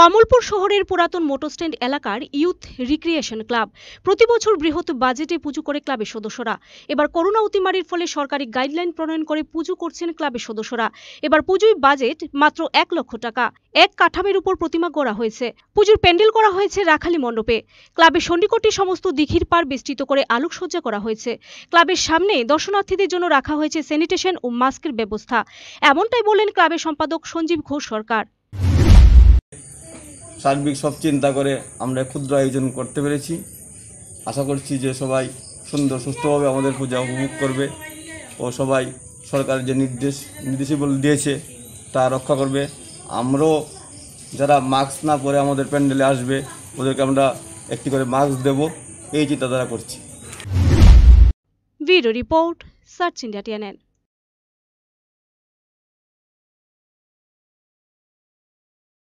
কমলপুর শহরের পুরাতন মোটরস্ট্যান্ড এলাকার ইউথ রিক্রিয়েশন ক্লাব প্রতি বছর বৃহৎ বাজেটে পুজো করে ক্লাবের সদস্যরা এবার করোনা অতিমারির ফলে সরকারি গাইডলাইন প্রণয়ন করে পুজো করছেন ক্লাবের সদস্যরা এবার পুজোয় বাজেট মাত্র এক লক্ষ টাকা এক কাঠামের উপর প্রতিমা গড়া হয়েছে পুজোর প্যান্ডেল করা হয়েছে রাখালি মণ্ডপে ক্লাবের সন্নিকটে সমস্ত দিঘির পার বিস্তৃত করে আলোকসজ্জা করা হয়েছে ক্লাবের সামনে দর্শনার্থীদের জন্য রাখা হয়েছে স্যানিটেশন ও মাস্কের ব্যবস্থা এমনটাই বললেন ক্লাবের সম্পাদক সঞ্জীব ঘোষ সরকার সার্বিক সব চিন্তা করে আমরা ক্ষুদ্র আয়োজন করতে পেরেছি আশা করছি যে সবাই সুন্দর সুস্থভাবে আমাদের পূজা উপভোগ করবে ও সবাই সরকারের যে নির্দেশ নির্দেশাবল দিয়েছে তা রক্ষা করবে আমরাও যারা মাস্ক না পরে আমাদের প্যান্ডেলে আসবে ওদেরকে আমরা একটি করে মাস্ক দেব এই চিন্তাধারা করছি video report search India TNN